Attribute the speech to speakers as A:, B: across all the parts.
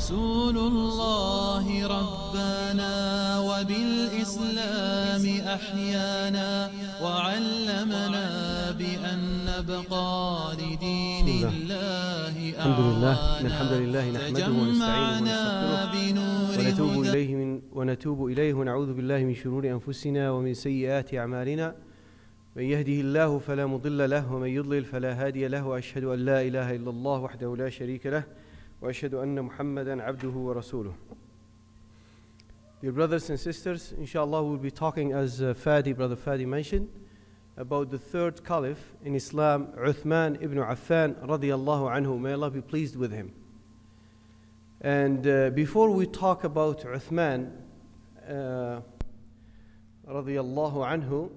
A: رسول الله ربنا وبالإسلام أحيانا وعلمنا بأن نبقى لدين الله الحمد لله من الحمد لله نحمده ونستعينه ونتوب إليه من ونتوب إليه ونعوذ بالله من شرور أنفسنا ومن سيئات أعمالنا من يهده الله فلا مضل له ومن يضلل فلا هادي له وأشهد أن لا إله إلا الله وحده لا شريك له وأشهد أن محمدا عبده ورسوله Dear brothers and sisters, inshallah we'll be talking as uh, Fadi, brother Fadi mentioned, about the third caliph in Islam, Uthman ibn Affan radiallahu anhu, may Allah be pleased with him. And uh, before we talk about Uthman uh, radiallahu anhu,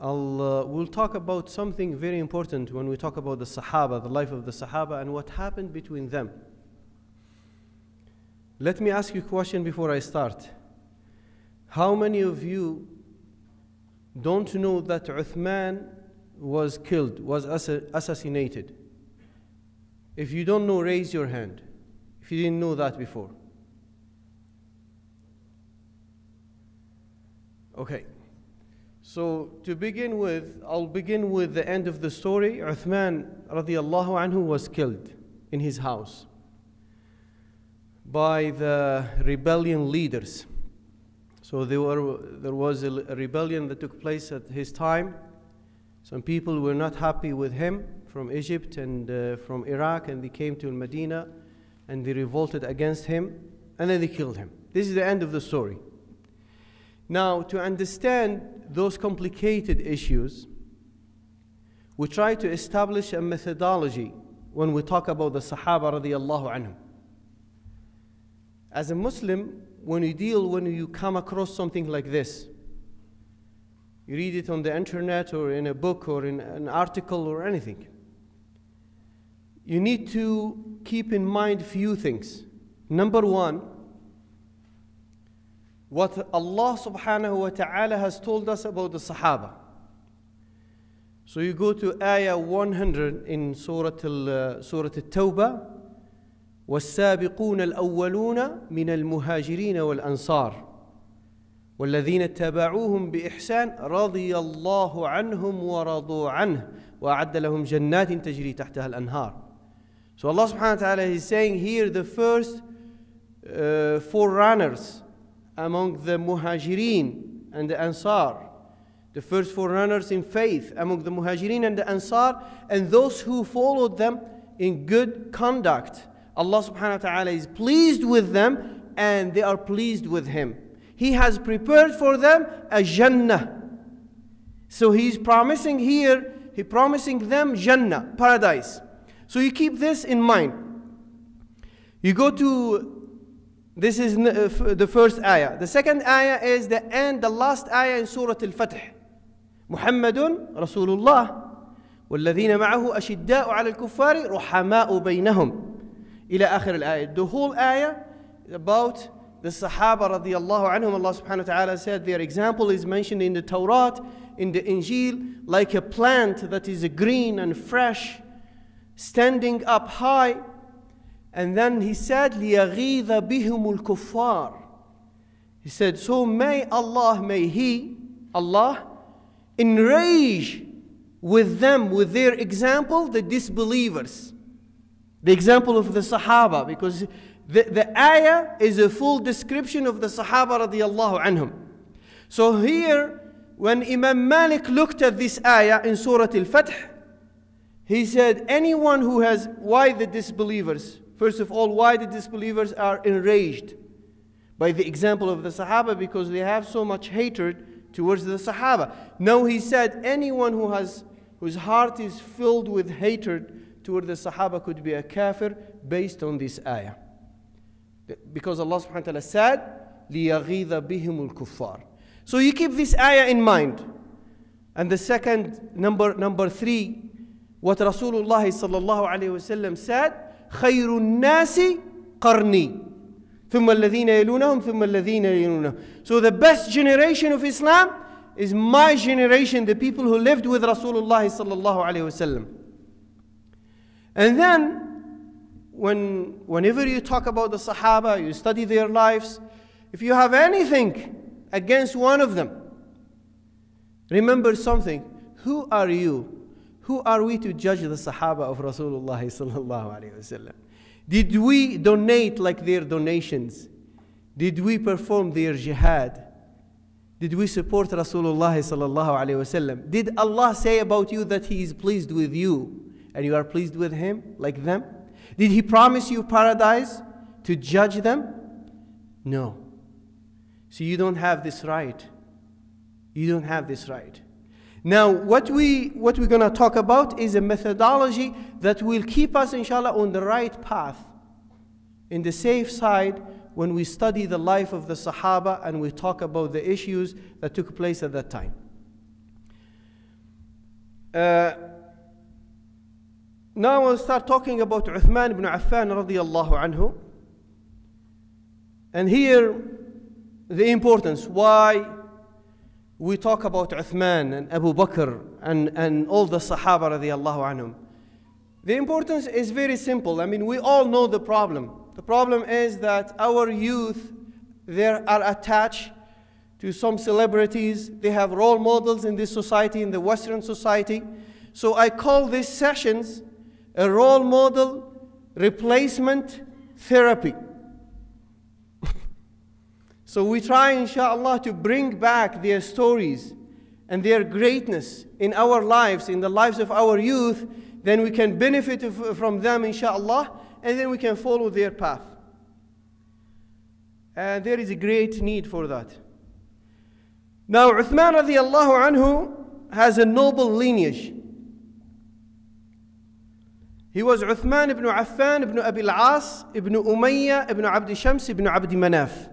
A: I'll, uh, we'll talk about something very important when we talk about the Sahaba, the life of the Sahaba, and what happened between them. Let me ask you a question before I start. How many of you don't know that Uthman was killed, was assassinated? If you don't know, raise your hand. If you didn't know that before. Okay. So to begin with, I'll begin with the end of the story. Uthman radiallahu anhu was killed in his house by the rebellion leaders. So there, were, there was a rebellion that took place at his time. Some people were not happy with him from Egypt and uh, from Iraq, and they came to Medina and they revolted against him, and then they killed him. This is the end of the story. Now, to understand those complicated issues, we try to establish a methodology when we talk about the Sahaba radiallahu anhum. As a Muslim, when you deal, when you come across something like this, you read it on the internet or in a book or in an article or anything, you need to keep in mind few things. Number one, what Allah subhanahu wa ta'ala has told us about the Sahaba. So you go to ayah 100 in Surah, al, Surah al tawbah والسابقون الأولون من المهاجرين والأنصار والذين اتبعوهم بإحسان رضي الله عنهم ورضوا عنه وأعد لهم جنات تجري تحتها الأنهار So Allah subhanahu wa ta'ala is saying here the first uh, forerunners among the Muhajirin and the Ansar, the first forerunners in faith among the Muhajirin and the Ansar, and those who followed them in good conduct. Allah subhanahu wa ta'ala is pleased with them and they are pleased with Him. He has prepared for them a Jannah. So He's promising here, He promising them Jannah, paradise. So you keep this in mind. You go to this is uh, the first ayah. The second ayah is the end, the last ayah in Surah Al-Fatih. محمد رسول الله والذين معه أشداء على الكفار رحماء بينهم إلى آخر الآية. The whole ayah about the Sahaba radiyallahu anhum, Allah subhanahu wa ta'ala said their example is mentioned in the Torah, in the Injil, like a plant that is green and fresh, standing up high and then he said, لِيَغِيظَ بِهِمُ الْكُفَّارِ He said, so may Allah, may He, Allah, enrage with them, with their example, the disbelievers. The example of the Sahaba, because the, the ayah is a full description of the Sahaba radiallahu anhum. So here, when Imam Malik looked at this ayah in Surah Al-Fatih, he said, anyone who has, why the disbelievers? First of all, why the disbelievers are enraged by the example of the Sahaba? Because they have so much hatred towards the Sahaba. Now he said, anyone who has, whose heart is filled with hatred toward the Sahaba could be a kafir based on this ayah. Because Allah subhanahu wa ta'ala said, لِيَغِيظَ bihimul الْكُفَّارِ So you keep this ayah in mind. And the second, number, number three, what Rasulullah said, خير الناس قرني ثم الذين يلونهم ثم الذين يلونهم so the best generation of Islam is my generation the people who lived with Rasulullah الله عليه وسلم. and then when whenever you talk about the Sahaba you study their lives if you have anything against one of them remember something who are you who are we to judge the Sahaba of Rasulullah sallallahu alaihi wasallam? Did we donate like their donations? Did we perform their jihad? Did we support Rasulullah sallallahu alaihi wasallam? Did Allah say about you that He is pleased with you and you are pleased with Him like them? Did He promise you paradise to judge them? No. So you don't have this right. You don't have this right. Now, what, we, what we're going to talk about is a methodology that will keep us, inshallah, on the right path, in the safe side, when we study the life of the Sahaba and we talk about the issues that took place at that time. Uh, now we'll start talking about Uthman ibn Affan radiallahu anhu. And here, the importance, why we talk about Uthman and Abu Bakr and, and all the Sahaba radiallahu anhum. The importance is very simple. I mean, we all know the problem. The problem is that our youth, they are attached to some celebrities. They have role models in this society, in the Western society. So I call these sessions a role model replacement therapy. So we try, inshallah, to bring back their stories and their greatness in our lives, in the lives of our youth, then we can benefit from them, inshallah, and then we can follow their path. And uh, there is a great need for that. Now, Uthman radiallahu anhu has a noble lineage. He was Uthman ibn Affan ibn Abi'l as ibn Umayyah ibn Abd Shams ibn Abd Manaf.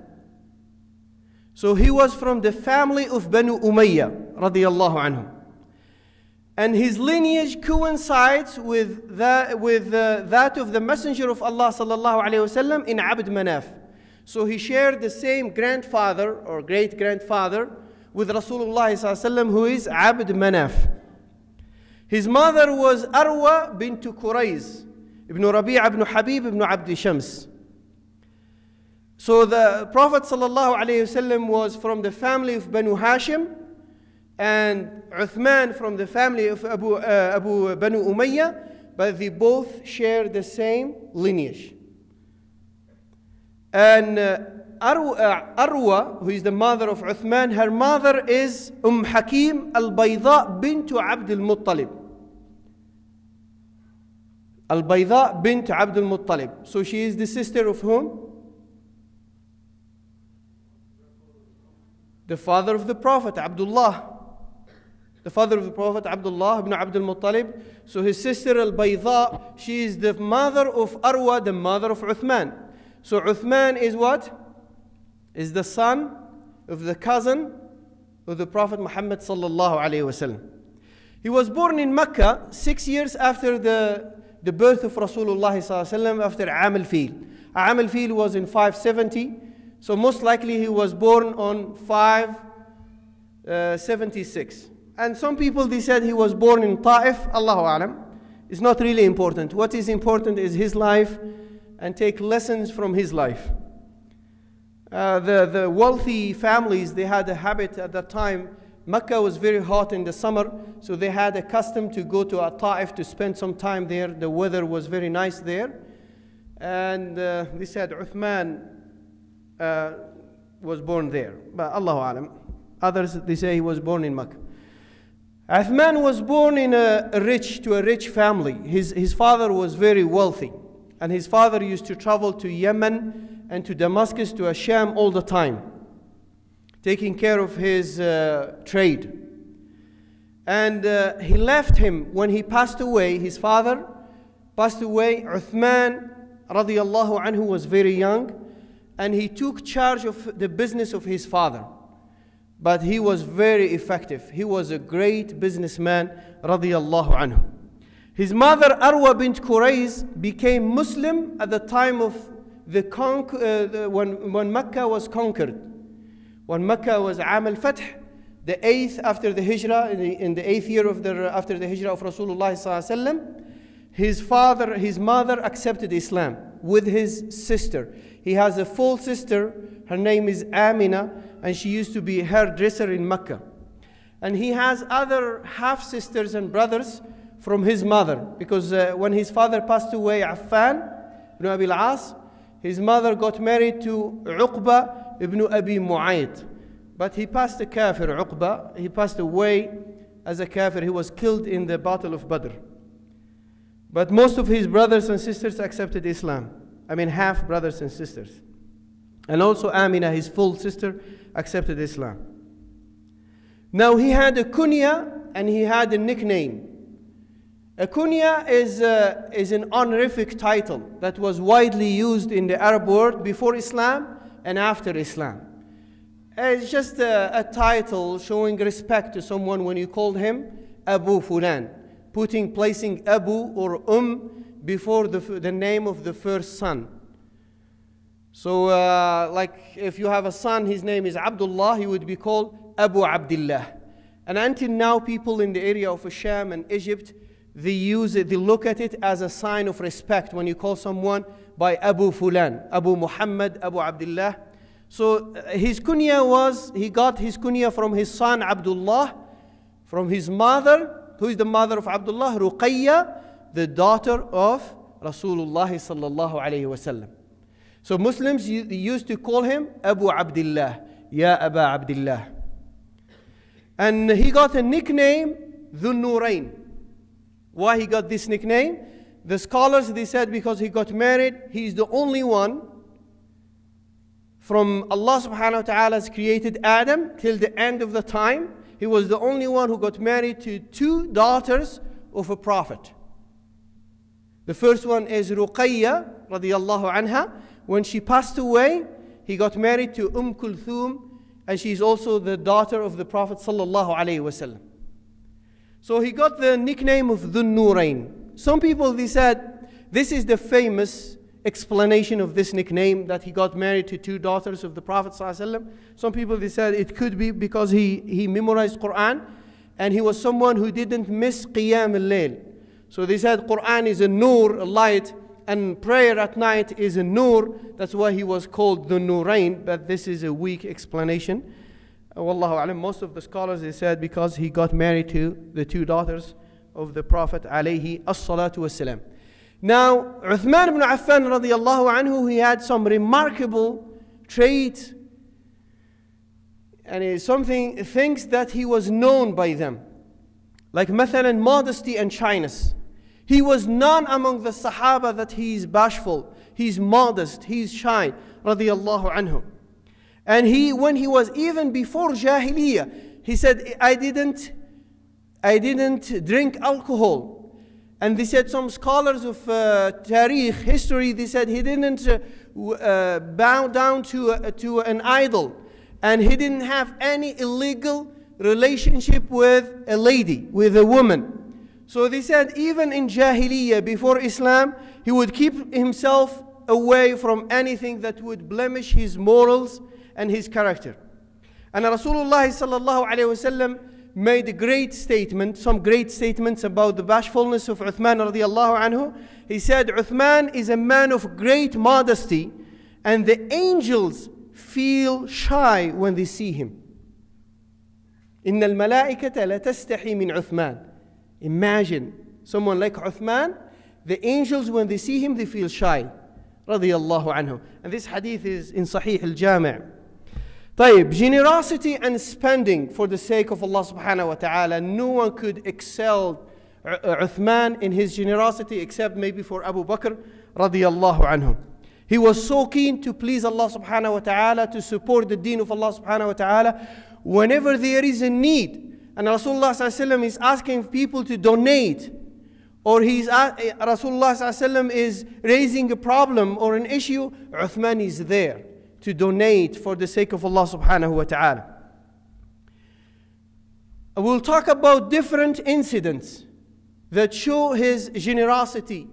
A: So he was from the family of Banu Umayyah radiallahu anhum. And his lineage coincides with, the, with the, that of the Messenger of Allah sallallahu alayhi wasallam in Abd Manaf. So he shared the same grandfather or great grandfather with Rasulullah sallallahu who is Abd Manaf. His mother was Arwa bint Qurayz ibn Rabi' ibn Habib ibn Abd Shams. So the Prophet ﷺ was from the family of Banu Hashim, and Uthman from the family of Abu, uh, Abu Banu Umayyah, but they both share the same lineage. And uh, uh, Arwa, who is the mother of Uthman, her mother is Umm Hakim al-Bayda bint Abdul Muttalib. Al-Bayda bint Abdul Muttalib. So she is the sister of whom? the father of the Prophet Abdullah. The father of the Prophet Abdullah ibn Abdul Muttalib. So his sister Al Bayda, she is the mother of Arwa, the mother of Uthman. So Uthman is what? Is the son of the cousin of the Prophet Muhammad He was born in Mecca six years after the, the birth of Rasulullah after Am al-Fil. Am fil was in 570. So most likely he was born on 576. Uh, and some people they said he was born in Ta'if, Allahu Alam. It's not really important. What is important is his life and take lessons from his life. Uh, the, the wealthy families, they had a habit at that time. Mecca was very hot in the summer, so they had a custom to go to Ta'if to spend some time there. The weather was very nice there. And uh, they said, Uthman, uh, was born there. But Allahu Alam. Others, they say he was born in Makkah. Uthman was born in a, a rich, to a rich family. His, his father was very wealthy. And his father used to travel to Yemen and to Damascus, to Asham all the time, taking care of his uh, trade. And uh, he left him when he passed away. His father passed away. Uthman radiallahu anhu was very young and he took charge of the business of his father. But he was very effective. He was a great businessman, radiallahu anhu. His mother, Arwa bint Qurayz, became Muslim at the time of the, conqu- uh, the when, when Mecca was conquered. When Mecca was Am al Fath, the eighth after the Hijrah, in the, in the eighth year of the, after the Hijrah of Rasulullah, his father, his mother accepted Islam with his sister. He has a full sister. Her name is Amina, and she used to be hairdresser in Mecca. And he has other half sisters and brothers from his mother, because uh, when his father passed away, Affan ibn Abi al-As, his mother got married to Uqba ibn Abi Mu'ayt. But he passed a kafir, Uqba. He passed away as a kafir. He was killed in the Battle of Badr. But most of his brothers and sisters accepted Islam. I mean, half brothers and sisters. And also Amina, his full sister, accepted Islam. Now he had a kunya and he had a nickname. A kunya is, uh, is an honorific title that was widely used in the Arab world before Islam and after Islam. It's just a, a title showing respect to someone when you called him Abu Fulan, putting, placing Abu or Um before the, the name of the first son. So, uh, like if you have a son, his name is Abdullah, he would be called Abu Abdullah. And until now, people in the area of Sham and Egypt, they use it, they look at it as a sign of respect when you call someone by Abu Fulan, Abu Muhammad, Abu Abdullah. So uh, his kunya was, he got his kunya from his son Abdullah, from his mother, who is the mother of Abdullah, Ruqayyah the daughter of Rasulullah sallallahu alayhi wasallam. So Muslims used to call him Abu Abdullah, Ya Abu Abdullah. And he got a nickname, the Nurain. Why he got this nickname? The scholars, they said because he got married, he is the only one from Allah subhanahu wa ta'ala's created Adam till the end of the time. He was the only one who got married to two daughters of a prophet. The first one is Ruqayya radiallahu anha. When she passed away, he got married to Umm Kulthum, and she is also the daughter of the Prophet sallallahu alaihi wasallam. So he got the nickname of the Nurain. Some people they said this is the famous explanation of this nickname that he got married to two daughters of the Prophet Some people they said it could be because he, he memorized Quran and he was someone who didn't miss Qiyam al-Layl. So they said Quran is a nur, a light, and prayer at night is a nur. That's why he was called the Nurain, but this is a weak explanation. Uh, Wallahu alam, most of the scholars they said because he got married to the two daughters of the Prophet alayhi as-salatu wasalam. Now, Uthman ibn Affan radiallahu anhu, he had some remarkable trait and something, things that he was known by them. Like مثلا modesty and shyness. He was none among the Sahaba that he is bashful, he's modest, he's shy, radiallahu anhu. And he, when he was even before Jahiliyyah, he said, I didn't, I didn't drink alcohol. And they said some scholars of uh, tariq, history, they said he didn't uh, uh, bow down to, uh, to an idol. And he didn't have any illegal relationship with a lady, with a woman. So they said even in Jahiliyyah, before Islam, he would keep himself away from anything that would blemish his morals and his character. And Rasulullah sallallahu alayhi wasallam made a great statement, some great statements about the bashfulness of Uthman radiallahu anhu. He said, Uthman is a man of great modesty, and the angels feel shy when they see him. إن الملائكة لا من عثمان Imagine someone like Uthman, the angels, when they see him, they feel shy. Radiallahu And this hadith is in Sahih al Jami'. طيب, generosity and spending for the sake of Allah subhanahu wa ta'ala. No one could excel uh, uh, Uthman in his generosity except maybe for Abu Bakr radiallahu He was so keen to please Allah subhanahu wa ta'ala, to support the deen of Allah subhanahu wa ta'ala. Whenever there is a need, and Rasulullah is asking people to donate, or he's, Rasulullah is raising a problem or an issue, Uthman is there to donate for the sake of Allah subhanahu wa ta'ala. We'll talk about different incidents that show his generosity,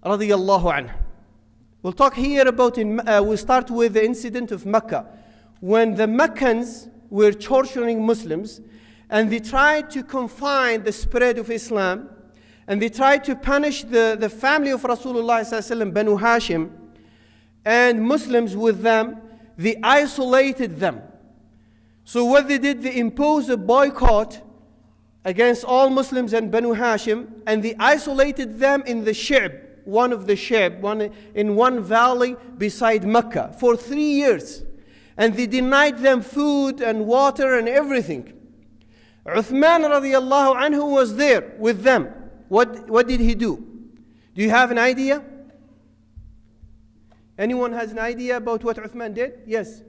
A: We'll talk here about, in, uh, we'll start with the incident of Mecca. When the Meccans were torturing Muslims, and they tried to confine the spread of Islam, and they tried to punish the, the family of Rasulullah, Banu Hashim, and Muslims with them, they isolated them. So, what they did, they imposed a boycott against all Muslims and Banu Hashim, and they isolated them in the Shib, one of the Shib, one, in one valley beside Mecca, for three years. And they denied them food and water and everything. Uthman radiallahu anhu was there with them. What, what did he do? Do you have an idea? Anyone has an idea about what Uthman did? Yes.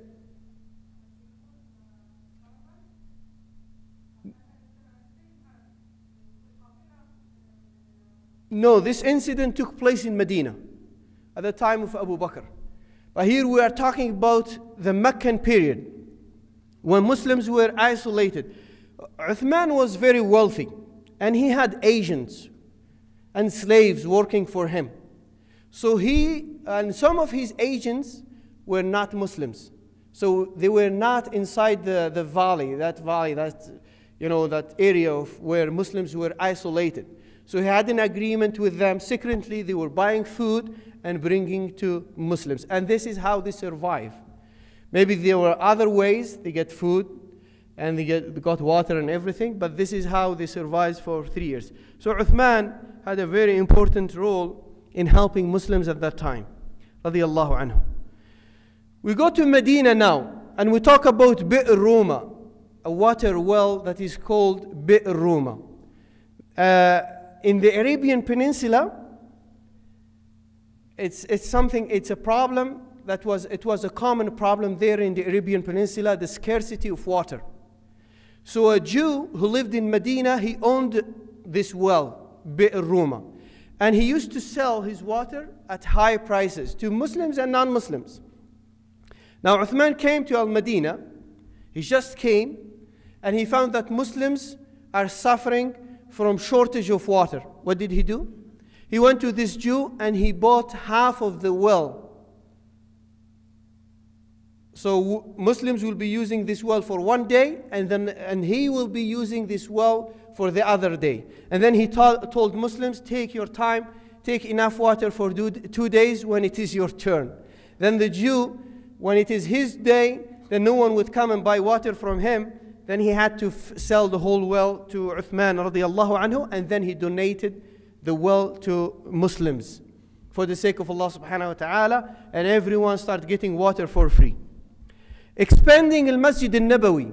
A: No, this incident took place in Medina at the time of Abu Bakr. But here we are talking about the Meccan period when Muslims were isolated. Uthman was very wealthy and he had agents and slaves working for him. So he and some of his agents were not Muslims. So they were not inside the, the valley, that valley, that, you know, that area of where Muslims were isolated. So he had an agreement with them. Secretly, they were buying food and bringing to Muslims. And this is how they survive. Maybe there were other ways. They get food, and they, get, they got water and everything, but this is how they survived for three years. So Uthman had a very important role in helping Muslims at that time. Radiallahu We go to Medina now, and we talk about Bi'r a water well that is called Bi'r Uh, in the Arabian Peninsula, it's, it's something, it's a problem that was, it was a common problem there in the Arabian Peninsula, the scarcity of water. So a Jew who lived in Medina, he owned this well, Bi'r Ruma. And he used to sell his water at high prices to Muslims and non-Muslims. Now Uthman came to Al-Medina. He just came and he found that Muslims are suffering from shortage of water. What did he do? He went to this Jew and he bought half of the well so Muslims will be using this well for one day, and then and he will be using this well for the other day. And then he told Muslims, take your time, take enough water for two days when it is your turn. Then the Jew, when it is his day, then no one would come and buy water from him. Then he had to sell the whole well to Uthman radiallahu anhu, and then he donated the well to Muslims for the sake of Allah subhanahu wa ta'ala, and everyone started getting water for free expanding Al-Masjid al-Nabawi.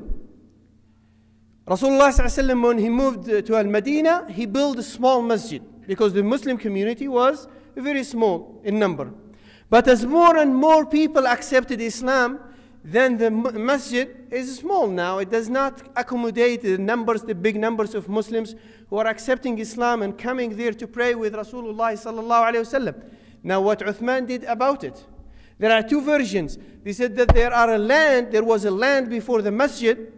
A: Rasulullah sallam, when he moved to Al-Madinah, he built a small masjid because the Muslim community was very small in number. But as more and more people accepted Islam, then the masjid is small now. It does not accommodate the numbers, the big numbers of Muslims who are accepting Islam and coming there to pray with Rasulullah sallallahu alayhi wasallam. Now what Uthman did about it? There are two versions. They said that there are a land, there was a land before the masjid,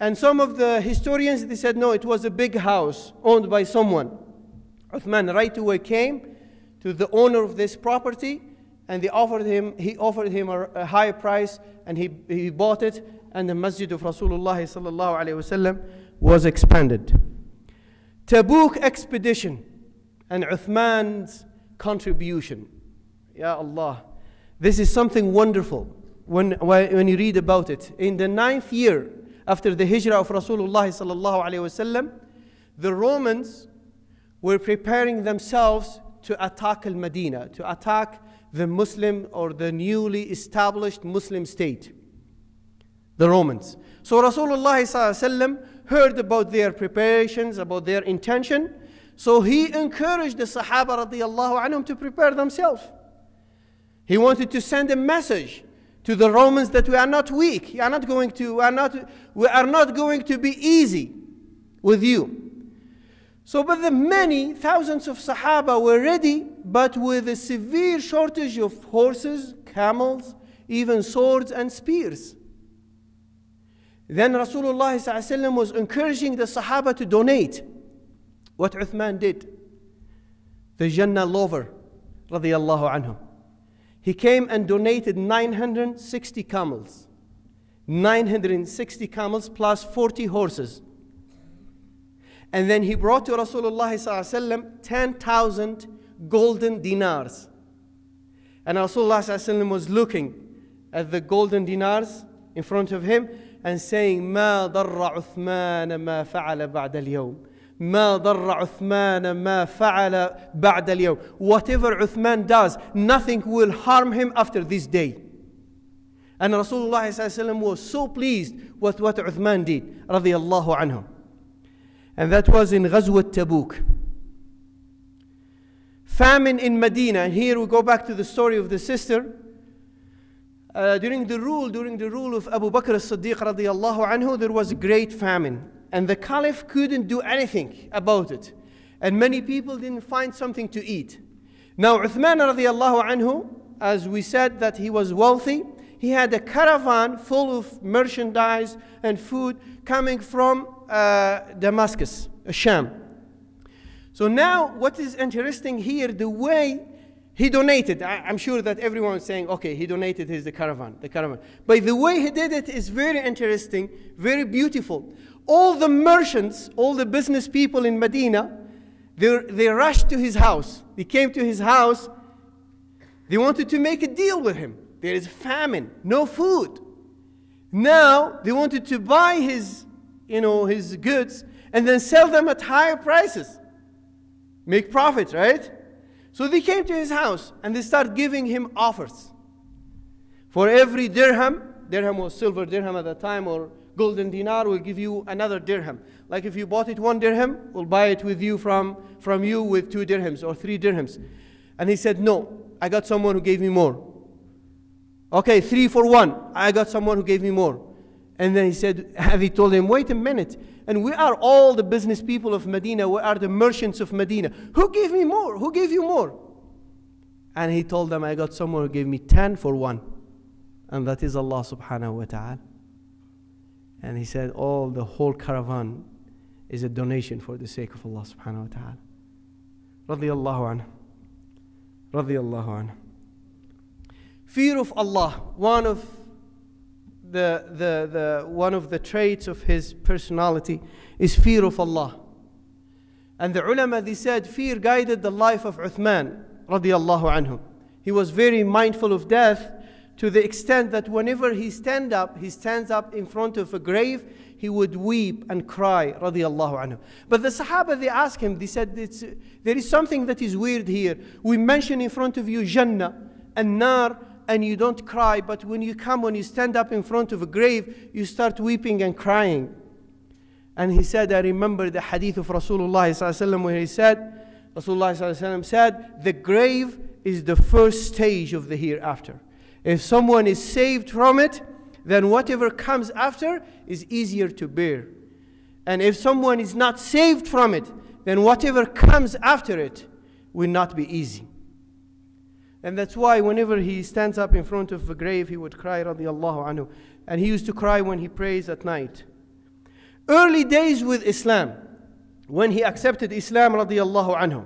A: and some of the historians they said no, it was a big house owned by someone. Uthman right away came to the owner of this property and they offered him, he offered him a, a high price and he, he bought it and the masjid of Rasulullah sallallahu alayhi wasallam was expanded. Tabuk expedition and Uthman's contribution. Ya Allah. This is something wonderful when, when you read about it. In the ninth year after the hijrah of Rasulullah the Romans were preparing themselves to attack Al Medina, to attack the Muslim or the newly established Muslim state, the Romans. So Rasulullah heard about their preparations, about their intention. So he encouraged the Sahaba radiallahu anhum to prepare themselves. He wanted to send a message to the Romans that we are not weak. We are not going to, we are not, we are not going to be easy with you. So, but the many thousands of Sahaba were ready, but with a severe shortage of horses, camels, even swords and spears. Then Rasulullah was encouraging the Sahaba to donate what Uthman did. The Jannah lover, radiallahu anhu. He came and donated 960 camels. 960 camels plus 40 horses. And then he brought to Rasulullah 10,000 golden dinars. And Rasulullah was looking at the golden dinars in front of him and saying, ما ضر عثمان ما فعل بعد اليوم. ما ضر عثمان ما فعل بعد اليوم. Whatever Uthman does, nothing will harm him after this day. And Rasulullah was so pleased with what Uthman did, الله عنه. And that was in Ghazwat Tabook. Famine in Medina, and here we go back to the story of the sister. Uh, during the rule, during the rule of Abu Bakr as-Siddiq الله عنه, there was a great famine and the caliph couldn't do anything about it. And many people didn't find something to eat. Now, Uthman radiallahu anhu, as we said, that he was wealthy, he had a caravan full of merchandise and food coming from uh, Damascus, Sham. So now, what is interesting here, the way he donated. I, am sure that everyone is saying, okay, he donated his the caravan, the caravan. But the way he did it is very interesting, very beautiful all the merchants, all the business people in Medina, they, they rushed to his house. They came to his house. They wanted to make a deal with him. There is famine, no food. Now they wanted to buy his, you know, his goods and then sell them at higher prices. Make profit, right? So they came to his house and they started giving him offers. For every dirham, dirham was silver dirham at that time or golden dinar, we'll give you another dirham. Like if you bought it one dirham, we'll buy it with you from, from you with two dirhams or three dirhams. And he said, No, I got someone who gave me more. Okay, three for one. I got someone who gave me more. And then he said, Have he told him, Wait a minute. And we are all the business people of Medina. We are the merchants of Medina. Who gave me more? Who gave you more? And he told them, I got someone who gave me 10 for one. And that is Allah subhanahu wa ta'ala. And he said, all oh, the whole caravan is a donation for the sake of Allah subhanahu wa ta'ala. Radiallahu anhu. Radiallahu anhu. Fear of Allah, one of the, the, the, one of the traits of his personality is fear of Allah. And the ulama, they said, fear guided the life of Uthman, radiallahu anhu. He was very mindful of death to the extent that whenever he stand up, he stands up in front of a grave, he would weep and cry, radiallahu anhu. But the Sahaba, they asked him, they said, there is something that is weird here. We mention in front of you Jannah and Nar, and you don't cry, but when you come, when you stand up in front of a grave, you start weeping and crying. And he said, I remember the hadith of Rasulullah where he said, Rasulullah said, the grave is the first stage of the hereafter. If someone is saved from it, then whatever comes after is easier to bear. And if someone is not saved from it, then whatever comes after it will not be easy. And that's why whenever he stands up in front of the grave, he would cry, radiallahu anhu. And he used to cry when he prays at night. Early days with Islam, when he accepted Islam, radiallahu anhu.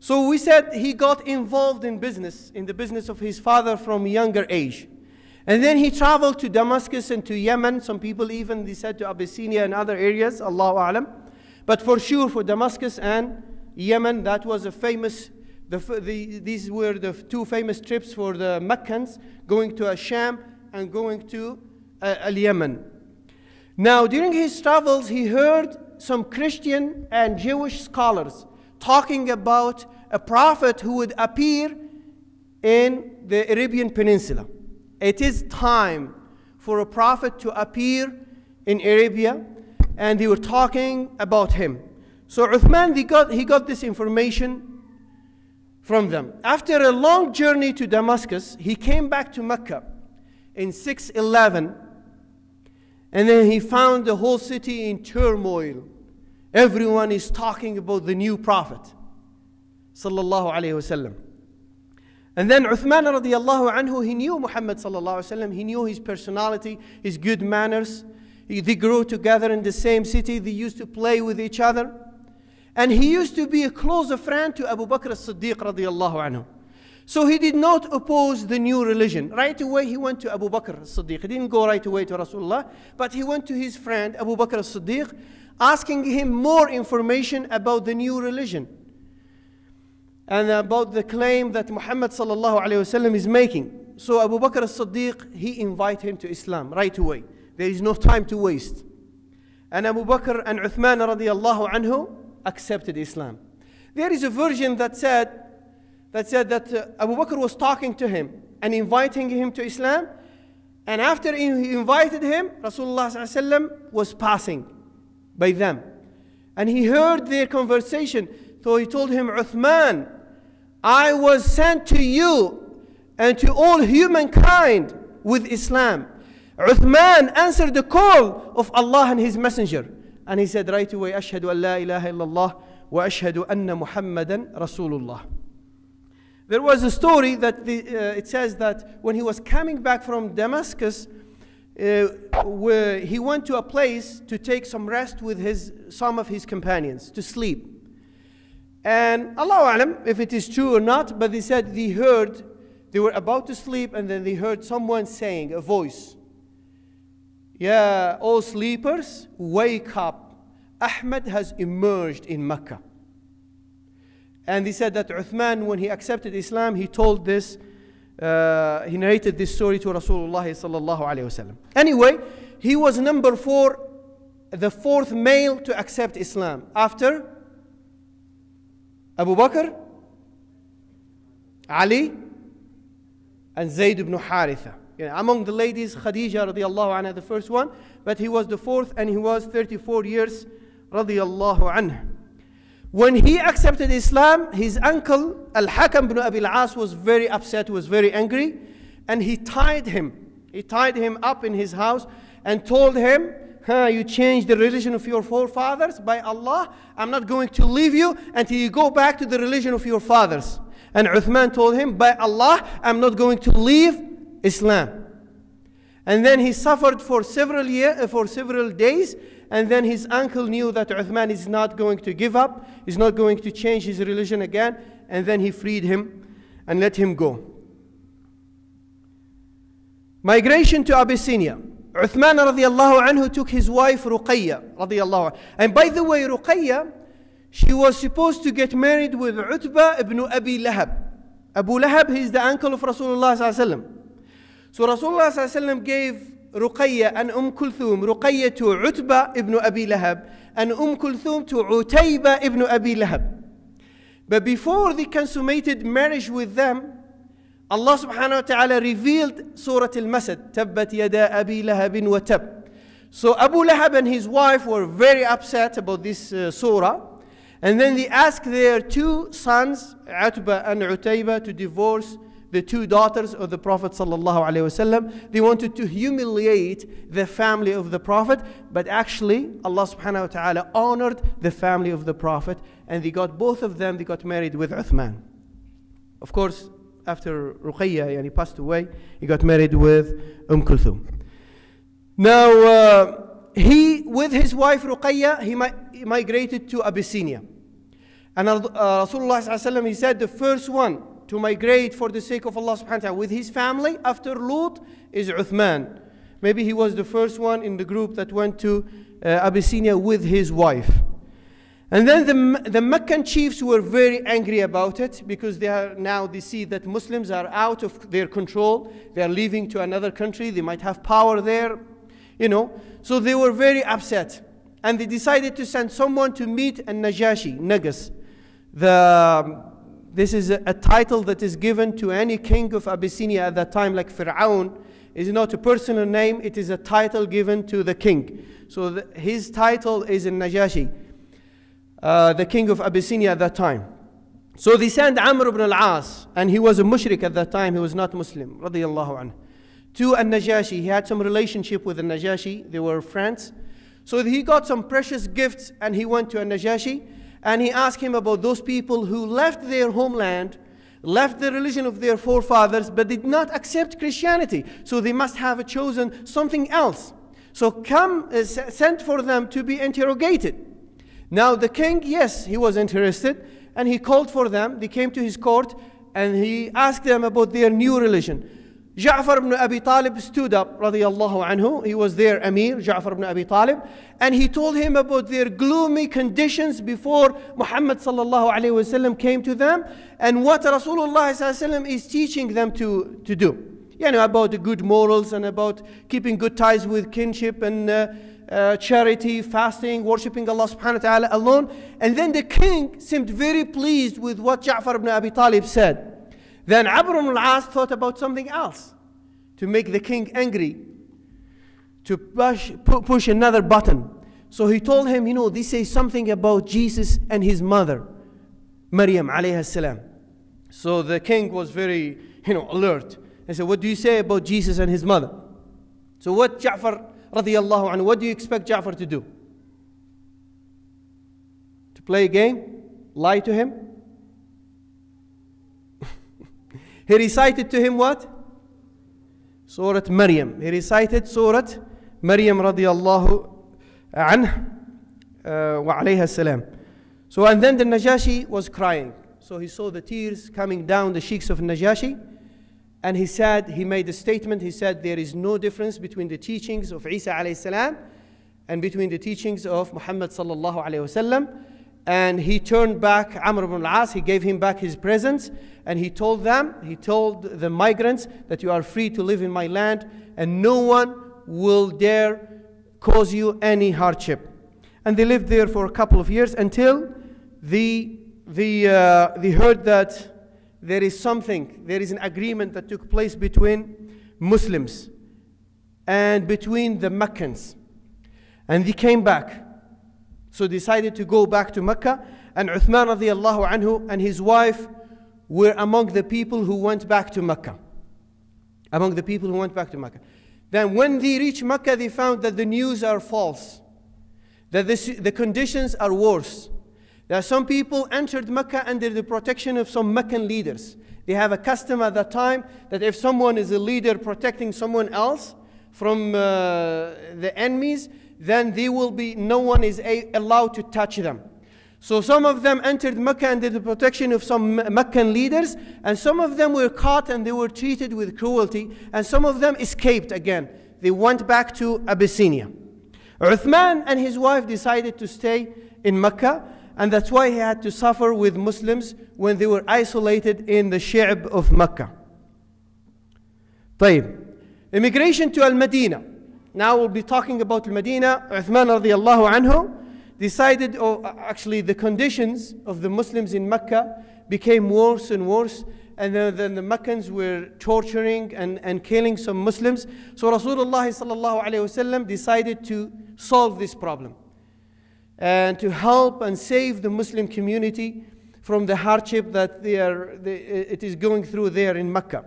A: So we said he got involved in business, in the business of his father from a younger age. And then he traveled to Damascus and to Yemen. Some people even they said to Abyssinia and other areas, Allahu Alam. But for sure, for Damascus and Yemen, that was a famous, the, the, these were the two famous trips for the Meccans, going to Asham and going to uh, Al-Yemen. Now, during his travels, he heard some Christian and Jewish scholars talking about a prophet who would appear in the Arabian Peninsula. It is time for a prophet to appear in Arabia, and they were talking about him. So Uthman, he got, he got this information from them. After a long journey to Damascus, he came back to Mecca in 611, and then he found the whole city in turmoil. Everyone is talking about the new Prophet. Sallallahu Alaihi Wasallam. And then Uthman radiallahu anhu, he knew Muhammad sallallahu alayhi wasallam, he knew his personality, his good manners. He, they grew together in the same city, they used to play with each other. And he used to be a closer friend to Abu Bakr as-Siddiq radiallahu anhu. So he did not oppose the new religion. Right away he went to Abu Bakr as-Siddiq. He didn't go right away to Rasulullah, but he went to his friend Abu Bakr as-Siddiq asking him more information about the new religion and about the claim that Muhammad sallallahu wasallam is making. So Abu Bakr as-Siddiq, he invited him to Islam right away. There is no time to waste. And Abu Bakr and Uthman radiallahu anhu accepted Islam. There is a version that said that said that uh, Abu Bakr was talking to him and inviting him to Islam. And after he invited him, Rasulullah was passing by them. And he heard their conversation, so he told him, Uthman, I was sent to you and to all humankind with Islam. Uthman answered the call of Allah and His Messenger. And he said right away, أشهد أن لا إله إلا الله وأشهد أن محمدا رسول There was a story that the, uh, it says that when he was coming back from Damascus, uh, where he went to a place to take some rest with his, some of his companions, to sleep. And Allah alam, if it is true or not, but they said they heard, they were about to sleep, and then they heard someone saying, a voice, Yeah, all sleepers, wake up. Ahmed has emerged in Mecca. And they said that Uthman, when he accepted Islam, he told this uh, he narrated this story to Rasulullah sallallahu alayhi wasallam. Anyway, he was number four, the fourth male to accept Islam after Abu Bakr, Ali, and Zayd ibn Haritha. You know, among the ladies, Khadija radiallahu anha, the first one, but he was the fourth and he was 34 years radiallahu anha. When he accepted Islam, his uncle, Al-Hakam ibn Abi al-As, was very upset, was very angry, and he tied him. He tied him up in his house and told him, huh, you changed the religion of your forefathers by Allah. I'm not going to leave you until you go back to the religion of your fathers. And Uthman told him, by Allah, I'm not going to leave Islam. And then he suffered for several year uh, for several days, and then his uncle knew that Uthman is not going to give up, is not going to change his religion again. And then he freed him and let him go. Migration to Abyssinia. Uthman radiallahu anhu took his wife Ruqayya anhu. And by the way, Ruqayya, she was supposed to get married with Utbah ibn Abi Lahab. Abu Lahab, he is the uncle of Rasulullah So Rasulullah gave رقية أن أم كلثوم رقية عتبة ابن أبي Lahab and Umm Kulthum to Utayba ibn Abi Lahab. But before they consummated marriage with them, Allah subhanahu wa ta'ala revealed Surah Al-Masad, Tabbat yada Abi Lahabin So Abu Lahab and his wife were very upset about this uh, surah. And then they asked their two sons, Atba and Utayba, to divorce the two daughters of the Prophet ﷺ. They wanted to humiliate the family of the Prophet, but actually Allah subhanahu wa ta'ala honored the family of the Prophet and they got both of them, they got married with Uthman. Of course, after Ruqayyah, and he passed away, he got married with Umm Kulthum. Now, uh, he, with his wife Ruqayyah, he, mi he migrated to Abyssinia. And uh, Rasulullah he said, the first one to migrate for the sake of Allah subhanahu wa ta'ala with his family after Lut is Uthman. Maybe he was the first one in the group that went to uh, Abyssinia with his wife. And then the, the Meccan chiefs were very angry about it because they are now they see that Muslims are out of their control. They are leaving to another country. They might have power there, you know. So they were very upset. And they decided to send someone to meet a Najashi, Nagas, the, um, this is a, a, title that is given to any king of Abyssinia at that time, like Fir'aun, is not a personal name, it is a title given to the king. So the, his title is in Najashi, uh, the king of Abyssinia at that time. So they send Amr ibn al-As, and he was a mushrik at that time, he was not Muslim, radiallahu anhu, to al-Najashi. He had some relationship with al-Najashi, they were friends. So he got some precious gifts, and he went to al-Najashi, and he asked him about those people who left their homeland, left the religion of their forefathers, but did not accept Christianity. So they must have chosen something else. So come, uh, sent for them to be interrogated. Now the king, yes, he was interested, and he called for them. They came to his court, and he asked them about their new religion. Ja'far ibn Abi Talib stood up, radiallahu anhu. He was their Amir, Ja'far ibn Abi Talib, and he told him about their gloomy conditions before Muhammad sallallahu alayhi wasallam came to them and what Rasulullah sallallahu is teaching them to, to do. You know, about the good morals and about keeping good ties with kinship and uh, uh, charity, fasting, worshipping Allah subhanahu wa ta'ala alone. And then the king seemed very pleased with what Ja'far ibn Abi Talib said. Then Abu ibn al-As thought about something else to make the king angry, to push, push another button. So he told him, you know, this is something about Jesus and his mother, Maryam alayhi salam. So the king was very, you know, alert. He said, what do you say about Jesus and his mother? So what Ja'far radiallahu anhu, what do you expect Ja'far to do? To play a game? Lie to him? He recited to him what? Surah Maryam. He recited Surah Maryam radiallahu anhu uh, wa alayha salam. So and then the Najashi was crying. So he saw the tears coming down the cheeks of Najashi. And he said, he made a statement, he said, there is no difference between the teachings of Isa alayhi salam and between the teachings of Muhammad sallallahu alayhi wasallam and he turned back Amr ibn al-As, he gave him back his presents, and he told them, he told the migrants that you are free to live in my land, and no one will dare cause you any hardship. And they lived there for a couple of years until the, the, uh, they heard that there is something, there is an agreement that took place between Muslims and between the Meccans. And they came back so decided to go back to Mecca. And Uthman radiallahu anhu and his wife were among the people who went back to Mecca. Among the people who went back to Mecca. Then when they reached Mecca, they found that the news are false. That this, the conditions are worse. There are some people entered Mecca under the protection of some Meccan leaders. They have a custom at that time that if someone is a leader protecting someone else from uh, the enemies, then they will be, no one is allowed to touch them. So some of them entered Mecca under the protection of some Meccan leaders, and some of them were caught and they were treated with cruelty, and some of them escaped again. They went back to Abyssinia. Uthman and his wife decided to stay in Mecca, and that's why he had to suffer with Muslims when they were isolated in the Shi'b of Mecca. طيب. Immigration to Al-Madinah now we'll be talking about Medina, Uthman radiallahu anhu decided, or uh, actually the conditions of the Muslims in Mecca became worse and worse. And then, then the Meccans were torturing and, and killing some Muslims. So Rasulullah decided to solve this problem and to help and save the Muslim community from the hardship that they are, they, it is going through there in Mecca.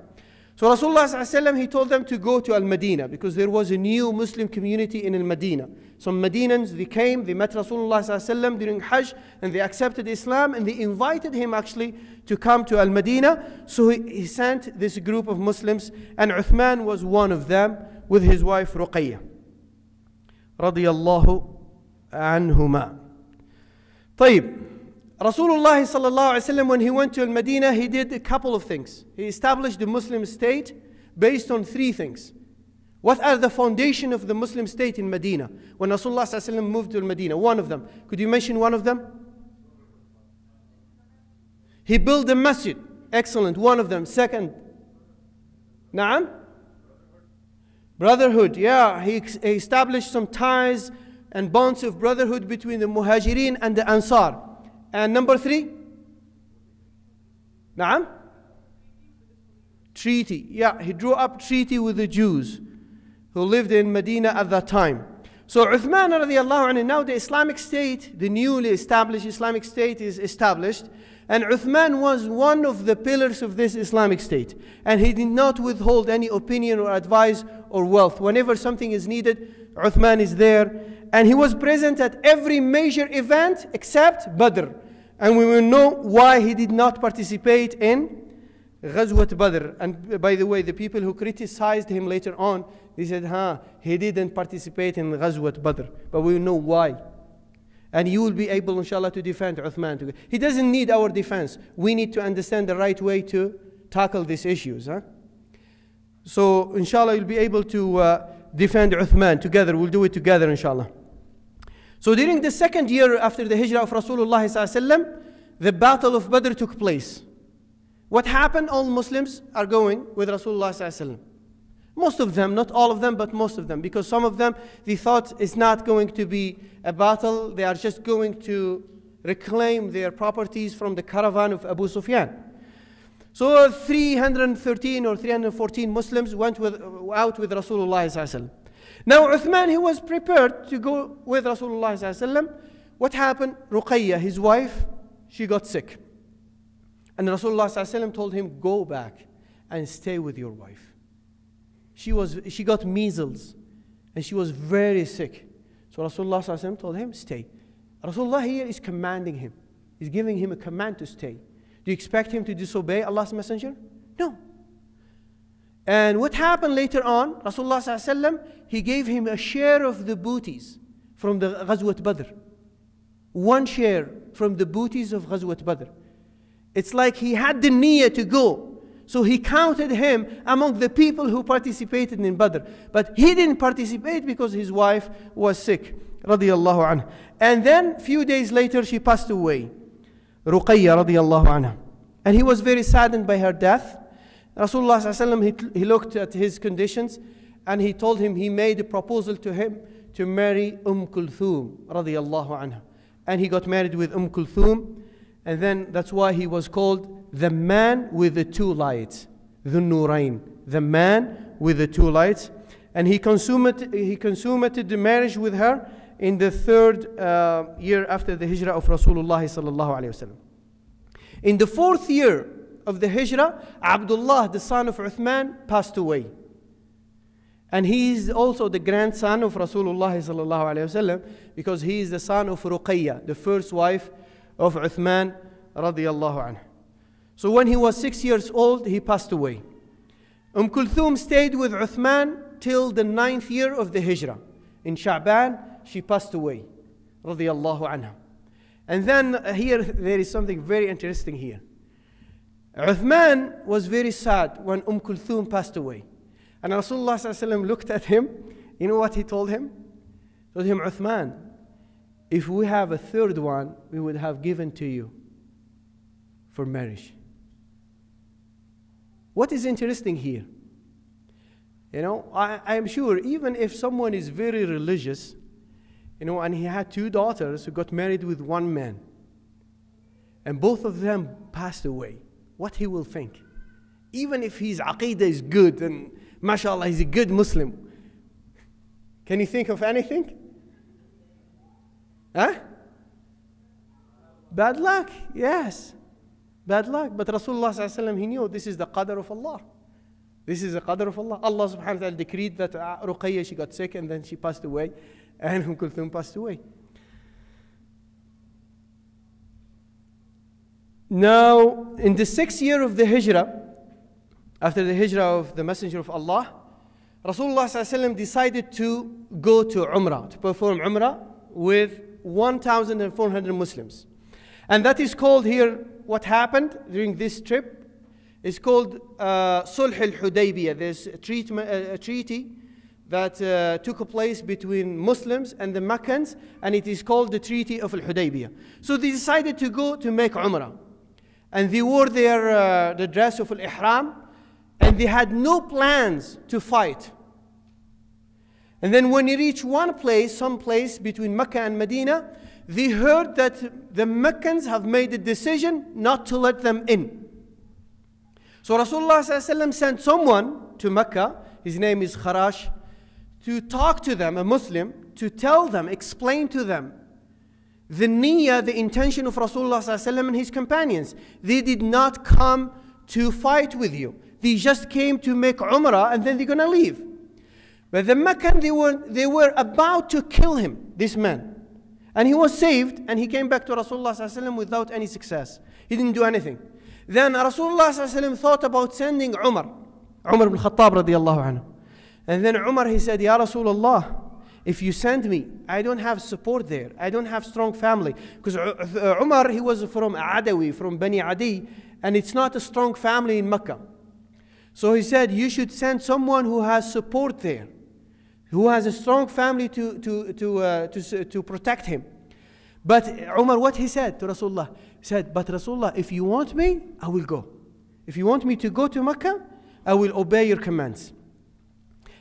A: So Rasulullah ﷺ, he told them to go to Al-Madinah because there was a new Muslim community in Al-Madinah. Some Medinans, they came, they met Rasulullah ﷺ during Hajj and they accepted Islam and they invited him actually to come to Al-Madinah. So he, he sent this group of Muslims and Uthman was one of them with his wife Ruqayyah. رضي الله عنهما. طيب Rasulullah sallallahu when he went to Medina, he did a couple of things. He established the Muslim state based on three things. What are the foundation of the Muslim state in Medina? When Rasulullah sallallahu moved to Medina, one of them. Could you mention one of them? He built a masjid. Excellent. One of them. Second. Naam? Brotherhood. Yeah, he established some ties and bonds of brotherhood between the Muhajirin and the Ansar. And number three? Naam? Treaty. Yeah, he drew up treaty with the Jews who lived in Medina at that time. So Uthman radiallahu anhu, now the Islamic State, the newly established Islamic State is established. And Uthman was one of the pillars of this Islamic State. And he did not withhold any opinion or advice or wealth. Whenever something is needed, Uthman is there. And he was present at every major event except Badr. And we will know why he did not participate in Ghazwat Badr. And by the way, the people who criticized him later on, they said, huh, he didn't participate in Ghazwat Badr. But we will know why. And you will be able, inshallah, to defend Uthman. He doesn't need our defense. We need to understand the right way to tackle these issues. Huh? So, inshallah, you'll be able to uh, defend Uthman together. We'll do it together, inshallah. So during the second year after the hijrah of Rasulullah the battle of Badr took place. What happened? All Muslims are going with Rasulullah Most of them, not all of them, but most of them, because some of them, they thought it's not going to be a battle, they are just going to reclaim their properties from the caravan of Abu Sufyan. So 313 or 314 Muslims went with, out with Rasulullah now Uthman, he was prepared to go with Rasulullah What happened? Ruqayya, his wife, she got sick. And Rasulullah told him, go back and stay with your wife. She, was, she got measles and she was very sick. So Rasulullah told him, stay. Rasulullah here is commanding him. He's giving him a command to stay. Do you expect him to disobey Allah's messenger? No. And what happened later on, Rasulullah ﷺ, he gave him a share of the booties from the Ghazwat Badr. One share from the booties of Ghazwat Badr. It's like he had the niyyah to go. So he counted him among the people who participated in Badr. But he didn't participate because his wife was sick. Radiallahu anha. And then few days later she passed away. Ruqayya radiallahu anha. And he was very saddened by her death. Rasulullah ﷺ, he, he looked at his conditions and he told him he made a proposal to him to marry Umm Kulthum radiyallahu anha. And he got married with Umm Kulthum and then that's why he was called the man with the two lights, the Nurain, the man with the two lights. And he consummated, he consummated the marriage with her in the third uh, year after the hijrah of Rasulullah sallallahu wasallam. In the fourth year of the Hijrah, Abdullah, the son of Uthman, passed away. And he is also the grandson of Rasulullah sallallahu because he is the son of Ruqayya, the first wife of Uthman So when he was six years old, he passed away. Umm Kulthum stayed with Uthman till the ninth year of the Hijrah. In Sha'ban, she passed away And then uh, here there is something very interesting here. Uthman was very sad when Umm Kulthum passed away. And Rasulullah looked at him. You know what he told him? He told him, Uthman, if we have a third one, we would have given to you for marriage. What is interesting here? You know, I, I am sure even if someone is very religious, you know, and he had two daughters who got married with one man, and both of them passed away what he will think. Even if his aqidah is good and mashallah, he's a good Muslim. Can you think of anything? Huh? Bad luck, yes. Bad luck. But Rasulullah he knew this is the qadr of Allah. This is the qadr of Allah. Allah subhanahu wa ta'ala decreed that uh, Ruqayya, she got sick and then she passed away and Umm Kulthum passed away. Now, in the sixth year of the Hijrah, after the Hijrah of the Messenger of Allah, Rasulullah decided to go to Umrah, to perform Umrah with 1,400 Muslims. And that is called here, what happened during this trip It's called uh, Sulh al Hudaybiyah. There's a, treatment, a, uh, a treaty that uh, took place between Muslims and the Meccans, and it is called the Treaty of Al Hudaybiyah. So they decided to go to make Umrah and they wore their, uh, the dress of al-ihram, and they had no plans to fight. And then when they reached one place, some place between Mecca and Medina, they heard that the Meccans have made a decision not to let them in. So Rasulullah sent someone to Mecca, his name is Kharash, to talk to them, a Muslim, to tell them, explain to them the niyyah, the intention of Rasulullah and his companions. They did not come to fight with you. They just came to make umrah and then they're going to leave. But the Meccan, they were, they were about to kill him, this man. And he was saved and he came back to Rasulullah without any success. He didn't do anything. Then Rasulullah thought about sending Umar, Umar ibn Khattab anhu. And then Umar, he said, Ya Rasulullah, if you send me, I don't have support there. I don't have strong family. Because uh, uh, Umar, he was from Adawi, from Bani Adi, and it's not a strong family in Mecca. So he said, you should send someone who has support there, who has a strong family to, to, to, uh, to, to protect him. But uh, Umar, what he said to Rasulullah, he said, but Rasulullah, if you want me, I will go. If you want me to go to Mecca, I will obey your commands.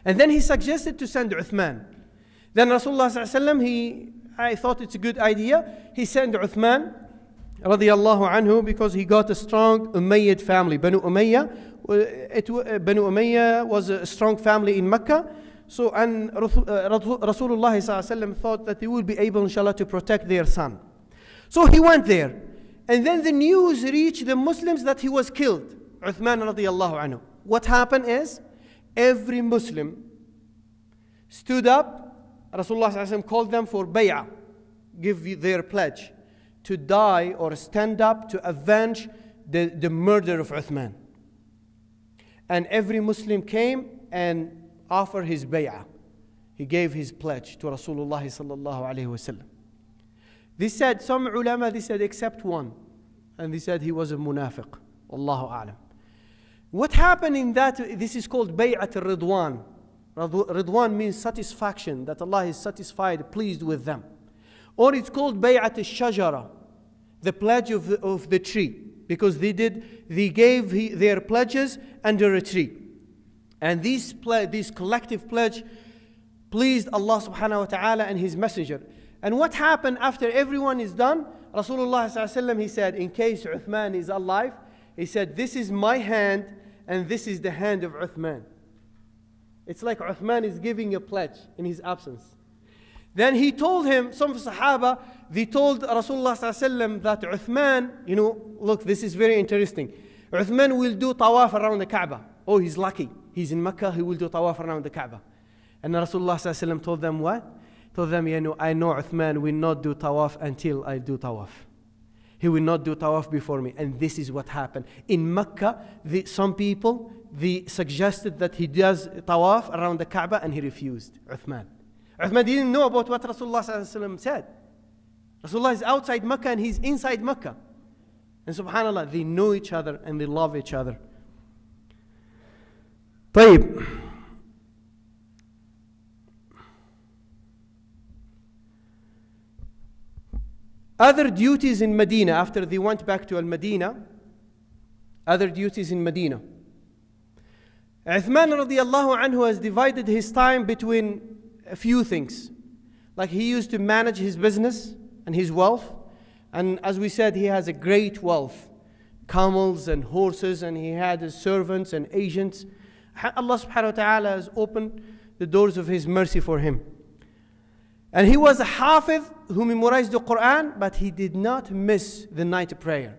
A: And then he suggested to send Uthman. Then Rasulullah sallallahu he I thought it's a good idea. He sent Uthman radiallahu anhu because he got a strong Umayyad family. Banu Umayyah, uh, it, uh, Banu Umayyah was a strong family in Mecca. So, and uh, Rasulullah thought that he would be able, inshallah, to protect their son. So he went there. And then the news reached the Muslims that he was killed. Uthman radiallahu anhu. What happened is every Muslim stood up Rasulullah called them for bay'ah, give their pledge to die or stand up to avenge the, the murder of Uthman. And every Muslim came and offered his bay'ah. He gave his pledge to Rasulullah sallallahu alayhi wasallam. They said, some ulama, they said, except one. And they said he was a munafiq. Allahu alam. What happened in that, this is called bay'at al-ridwan. Ridwan means satisfaction, that Allah is satisfied, pleased with them. Or it's called Bay'at al-Shajara, the pledge of the, of the tree, because they did, they gave he, their pledges under a tree. And this ple- this collective pledge pleased Allah subhanahu wa ta'ala and His Messenger. And what happened after everyone is done? Rasulullah he said, in case Uthman is alive, he said, this is my hand and this is the hand of Uthman. It's like Uthman is giving a pledge in his absence. Then he told him, some of the Sahaba, they told Rasulullah that Uthman, you know, look, this is very interesting. Uthman will do tawaf around the Kaaba. Oh, he's lucky. He's in Mecca, he will do tawaf around the Kaaba. And Rasulullah told them what? Told them, you know, I know Uthman will not do tawaf until I do tawaf. He will not do tawaf before me. And this is what happened. In Mecca, the, some people, the suggested that he does tawaf around the Kaaba and he refused, Uthman. Uthman didn't know about what Rasulullah said. Rasulullah is outside Mecca and he's inside Mecca. And subhanAllah, they know each other and they love each other. طيب Other duties in Medina after they went back to Al Medina, other duties in Medina. Uthman radiallahu anhu has divided his time between a few things. Like he used to manage his business and his wealth. And as we said, he has a great wealth camels and horses, and he had his servants and agents. Allah subhanahu wa ta'ala has opened the doors of his mercy for him. And he was a hafiz who memorized the Quran, but he did not miss the night prayer.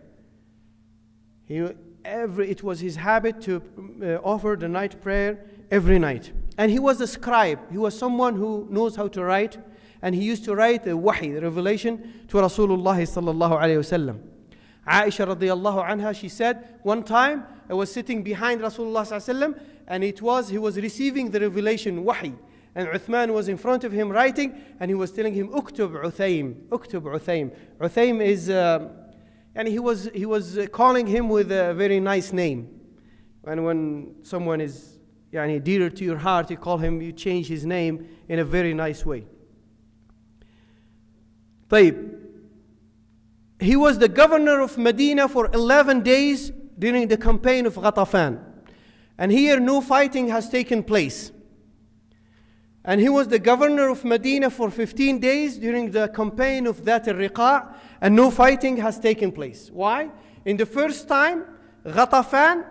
A: He every, it was his habit to uh, offer the night prayer every night. And he was a scribe. He was someone who knows how to write. And he used to write the wahi, the revelation, to Rasulullah sallallahu alayhi wasallam. Aisha radiallahu anha, she said, one time I was sitting behind Rasulullah sallallahu and it was, he was receiving the revelation, wahi. And Uthman was in front of him writing, and he was telling him, Uktub Uthaym, Uktub Uthaym. Uthaym is... Uh, and he was, he was uh, calling him with a very nice name. And when someone is yani, dearer to your heart, you call him, you change his name in a very nice way. طيب. He was the governor of Medina for 11 days during the campaign of Ghatafan. And here, no fighting has taken place. And he was the governor of Medina for 15 days during the campaign of that al-Riqa' and no fighting has taken place. Why? In the first time, Ghatafan,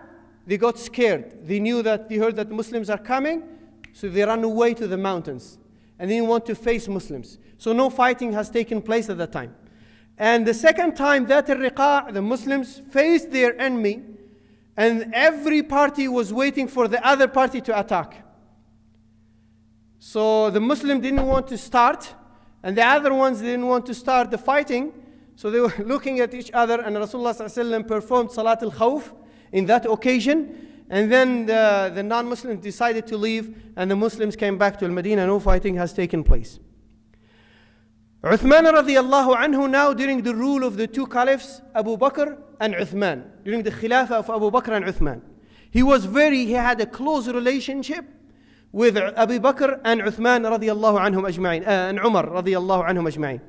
A: they got scared. They knew that, they heard that Muslims are coming, so they ran away to the mountains. And they didn't want to face Muslims. So no fighting has taken place at that time. And the second time that al-Riqa', the Muslims faced their enemy, and every party was waiting for the other party to attack. So the Muslim didn't want to start, and the other ones didn't want to start the fighting, so they were looking at each other, and Rasulullah performed Salat al Khawf in that occasion. And then the, the non Muslims decided to leave, and the Muslims came back to Al Medina. No fighting has taken place. Uthman radiallahu anhu now during the rule of the two caliphs, Abu Bakr and Uthman, during the Khilafah of Abu Bakr and Uthman. He was very, he had a close relationship with Abu Bakr and Uthman radiallahu anhum ajma'in, uh, and Umar radiallahu anhum ajma'in.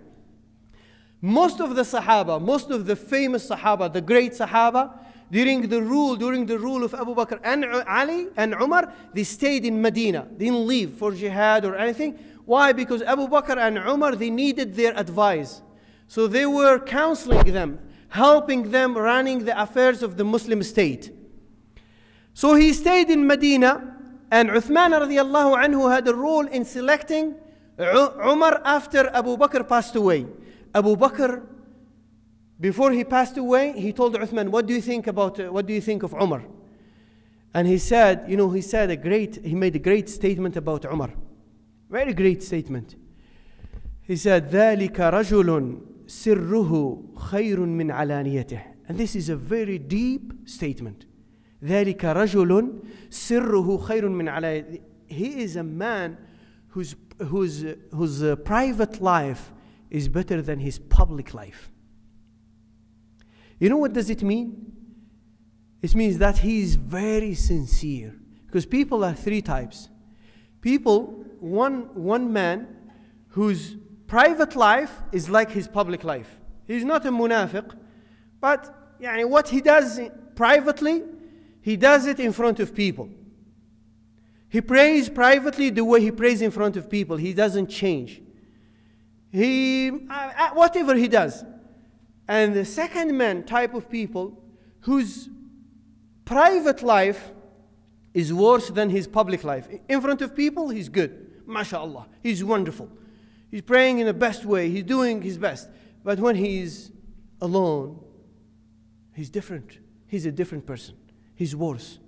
A: Most of the Sahaba, most of the famous Sahaba, the great Sahaba, during the rule, during the rule of Abu Bakr and Ali and Umar, they stayed in Medina. They didn't leave for jihad or anything. Why? Because Abu Bakr and Umar, they needed their advice. So they were counseling them, helping them running the affairs of the Muslim state. So he stayed in Medina, and Uthman radiallahu anhu had a role in selecting Umar after Abu Bakr passed away. Abu Bakr, before he passed away, he told Uthman, what do you think about, uh, what do you think of Umar? And he said, you know, he said a great, he made a great statement about Umar. Very great statement. He said, ذَلِكَ رَجُلٌ سِرُّهُ خَيْرٌ مِنْ عَلَانِيَتِهِ And this is a very deep statement. ذَلِكَ رَجُلٌ سِرُّهُ خَيْرٌ مِنْ عَلَانِيَتِهِ He is a man whose, whose, whose uh, private life is better than his public life. You know what does it mean? It means that he is very sincere. Because people are three types. People, one, one man whose private life is like his public life. He's not a munafiq, but yani, what he does privately, he does it in front of people. He prays privately the way he prays in front of people. He doesn't change he, uh, uh, whatever he does. And the second man type of people whose private life is worse than his public life. In front of people, he's good. MashaAllah, he's wonderful. He's praying in the best way, he's doing his best. But when he's alone, he's different. He's a different person. He's worse.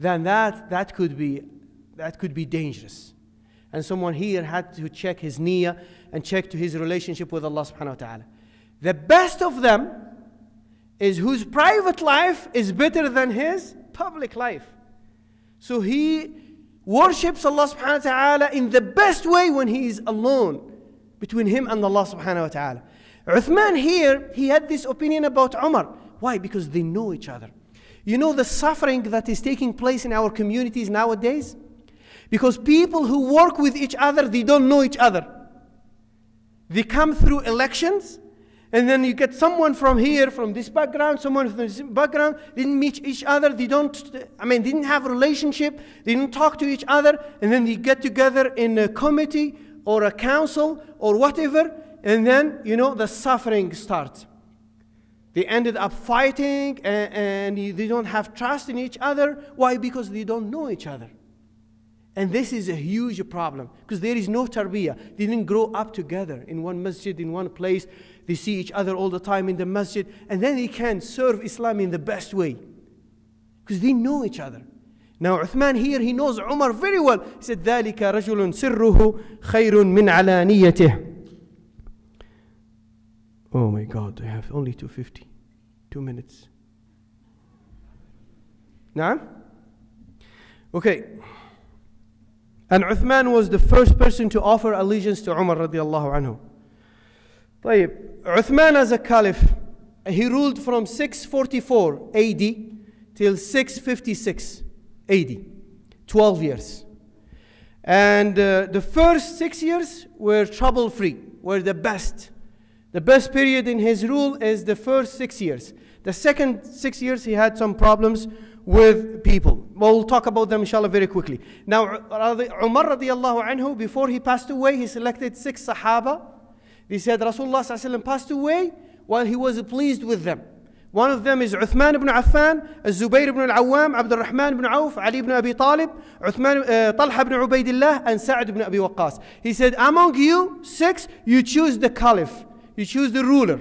A: Than that, that could be, that could be dangerous. And someone here had to check his niyyah and check to his relationship with Allah subhanahu wa ta'ala. The best of them is whose private life is better than his public life. So he worships Allah subhanahu wa ta'ala in the best way when he is alone between him and Allah subhanahu wa ta'ala. Uthman here, he had this opinion about Umar. Why? Because they know each other. You know the suffering that is taking place in our communities nowadays? Because people who work with each other, they don't know each other. They come through elections, and then you get someone from here, from this background, someone from this background, didn't meet each other, they don't, I mean, didn't have a relationship, they didn't talk to each other, and then they get together in a committee or a council or whatever, and then, you know, the suffering starts. They ended up fighting and, and they don't have trust in each other. Why? Because they don't know each other. And this is a huge problem because there is no tarbiyah. They didn't grow up together in one masjid, in one place. They see each other all the time in the masjid. And then they can serve Islam in the best way because they know each other. Now Uthman here, he knows Umar very well. He said, ذَلِكَ رَجُلٌ سِرُّهُ خَيْرٌ مِنْ عَلَانِيَتِهِ Oh my God, I have only 250, two minutes. Now? Okay. And Uthman was the first person to offer allegiance to Umar radiallahu anhu. طيب, Uthman as a caliph, he ruled from 644 AD till 656 AD, 12 years. And uh, the first six years were trouble free, were the best. The best period in his rule is the first six years. The second six years, he had some problems with people. We'll talk about them inshallah very quickly. Now, Umar radiallahu anhu, before he passed away, he selected six Sahaba. They said Rasulullah passed away while he was pleased with them. One of them is Uthman ibn Affan, Zubayr ibn al-Awwam, Abdurrahman ibn Auf, Ali ibn Abi Talib, Uthman, uh, Talha ibn Ubaidillah, and Sa'd ibn Abi Waqqas. He said, among you six, you choose the caliph. You choose the ruler.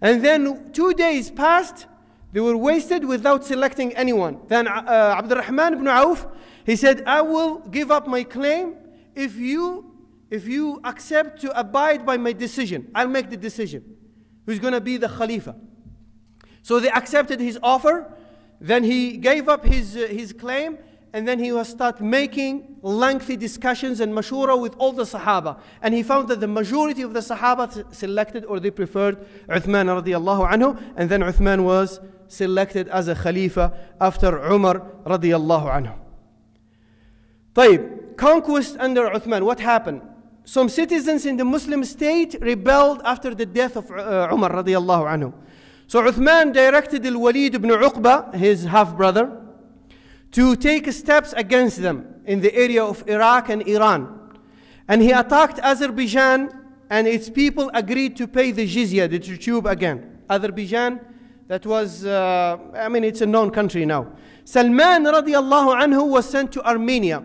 A: And then two days passed, they were wasted without selecting anyone. Then uh, uh, Abdurrahman ibn Auf, he said, I will give up my claim if you if you accept to abide by my decision. I'll make the decision. Who's going to be the Khalifa? So they accepted his offer. Then he gave up his, uh, his claim. And then he was start making lengthy discussions and mashura with all the Sahaba. And he found that the majority of the Sahaba selected or they preferred Uthman radiallahu anhu. And then Uthman was selected as a Khalifa after Umar radiallahu anhu. طيب, conquest under Uthman, what happened? Some citizens in the Muslim state rebelled after the death of uh, Umar radiallahu anhu. So Uthman directed Al-Walid ibn Uqba, his half-brother, to take steps against them in the area of Iraq and Iran. And he attacked Azerbaijan and its people agreed to pay the jizya, the tribute again. Azerbaijan that was, uh, I mean, it's a known country now. Salman radiallahu anhu was sent to Armenia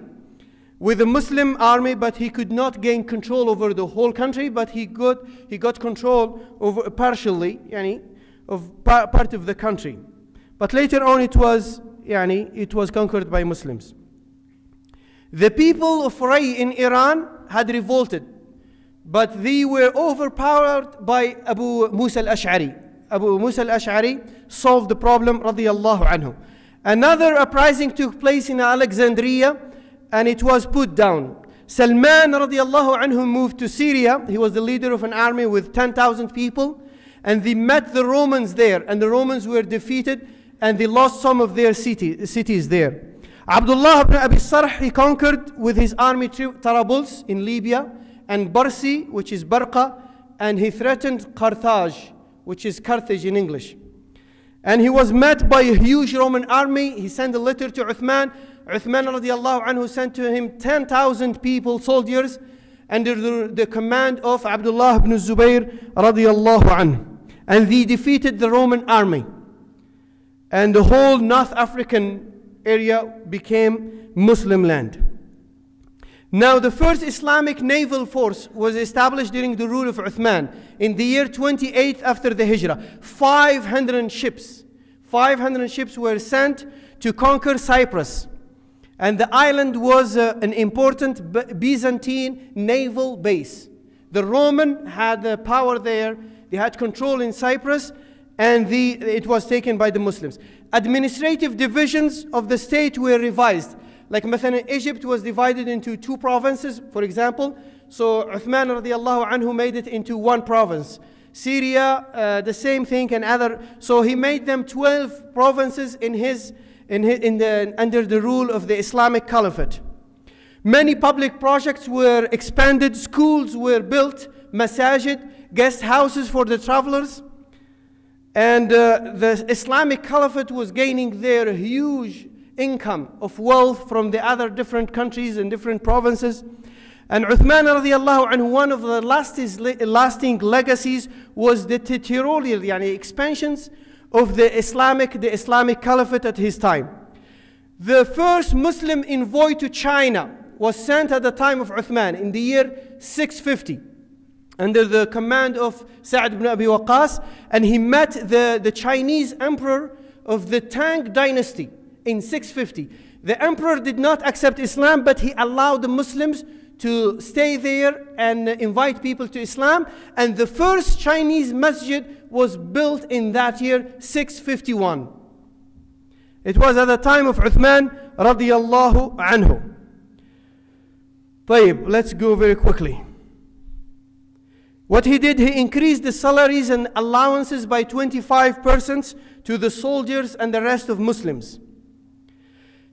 A: with a Muslim army, but he could not gain control over the whole country, but he got, he got control over partially, yani, of par part of the country. But later on it was, yani, it was conquered by Muslims. The people of Ray in Iran had revolted, but they were overpowered by Abu Musa al-Ash'ari, Abu Musa al-Ash'ari solved the problem radiyallahu anhu. Another uprising took place in Alexandria and it was put down. Salman radiyallahu anhu moved to Syria. He was the leader of an army with 10,000 people and they met the Romans there and the Romans were defeated and they lost some of their city, cities there. Abdullah ibn Abi Sarh, he conquered with his army Tarabuls in Libya and Barsi, which is Barqa, and he threatened Carthage which is Carthage in English. And he was met by a huge Roman army. He sent a letter to Uthman. Uthman radiallahu anhu sent to him 10,000 people, soldiers, under the, the command of Abdullah ibn Zubayr radiallahu anhu. And they defeated the Roman army. And the whole North African area became Muslim land. Now, the first Islamic naval force was established during the rule of Uthman in the year 28 after the Hijrah. 500 ships, 500 ships were sent to conquer Cyprus. And the island was uh, an important B Byzantine naval base. The Roman had the power there, they had control in Cyprus, and the, it was taken by the Muslims. Administrative divisions of the state were revised. Like مثلا Egypt was divided into two provinces, for example. So Uthman radiallahu anhu made it into one province. Syria, uh, the same thing, and other. So he made them 12 provinces in his, in his, in the, under the rule of the Islamic Caliphate. Many public projects were expanded, schools were built, masajid, guest houses for the travelers. And uh, the Islamic Caliphate was gaining their huge income, of wealth from the other different countries and different provinces. And Uthman radiallahu anhu, one of the lasting legacies was the territorial yani expansions of the Islamic, the Islamic Caliphate at his time. The first Muslim envoy to China was sent at the time of Uthman in the year 650 under the command of Sa'd ibn Abi Waqas, and he met the, the Chinese emperor of the Tang dynasty in 650. The emperor did not accept Islam, but he allowed the Muslims to stay there and invite people to Islam. And the first Chinese masjid was built in that year, 651. It was at the time of Uthman radiallahu anhu. طيب, let's go very quickly. What he did, he increased the salaries and allowances by 25% to the soldiers and the rest of Muslims.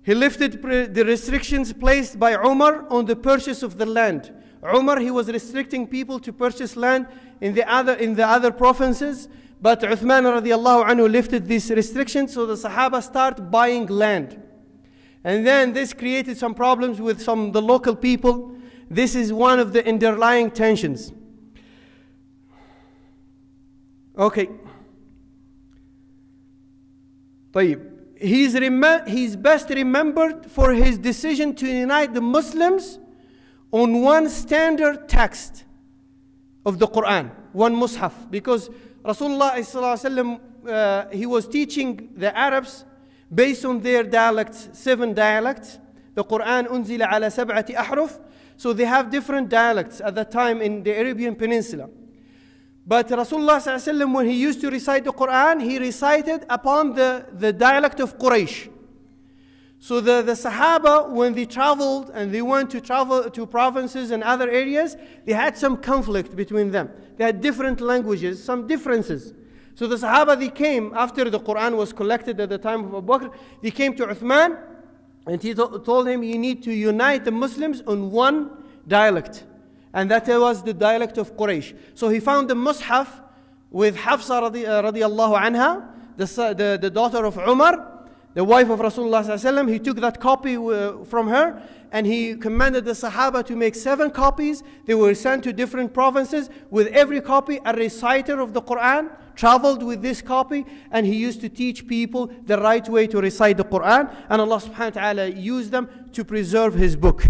A: He lifted the restrictions placed by Umar on the purchase of the land. Umar, he was restricting people to purchase land in the other, in the other provinces, but Uthman radiallahu anhu lifted these restrictions, so the Sahaba start buying land. And then this created some problems with some the local people. This is one of the underlying tensions. Okay. طيب He's, he's best remembered for his decision to unite the Muslims on one standard text of the Quran, one Mus'haf. Because Rasulullah uh, he was teaching the Arabs based on their dialects, seven dialects. The Quran unzila ala sab'ati ahruf. So they have different dialects at that time in the Arabian Peninsula. But Rasulullah when he used to recite the Quran, he recited upon the, the dialect of Quraysh. So the, the Sahaba, when they traveled and they went to travel to provinces and other areas, they had some conflict between them. They had different languages, some differences. So the Sahaba, they came after the Quran was collected at the time of Abu Bakr, they came to Uthman and he told him, You need to unite the Muslims on one dialect and that was the dialect of Quraysh. So he found the Mus'haf with Hafsa radi, uh, radiallahu anha, the, the, the daughter of Umar, the wife of Rasulullah He took that copy uh, from her and he commanded the Sahaba to make seven copies. They were sent to different provinces with every copy a reciter of the Quran traveled with this copy and he used to teach people the right way to recite the Quran and Allah subhanahu wa ta'ala used them to preserve his book.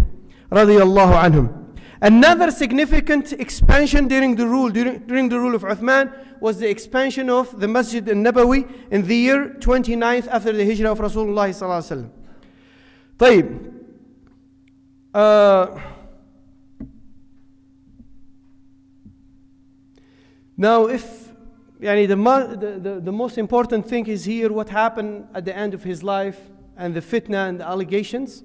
A: الله عنهم. Another significant expansion during the rule during, during the rule of Uthman was the expansion of the Masjid al-Nabawi in the year 29th after the Hijrah of Rasulullah sallallahu alaihi wasallam. Uh, now, if يعني the, the, the, the most important thing is here what happened at the end of his life and the fitna and the allegations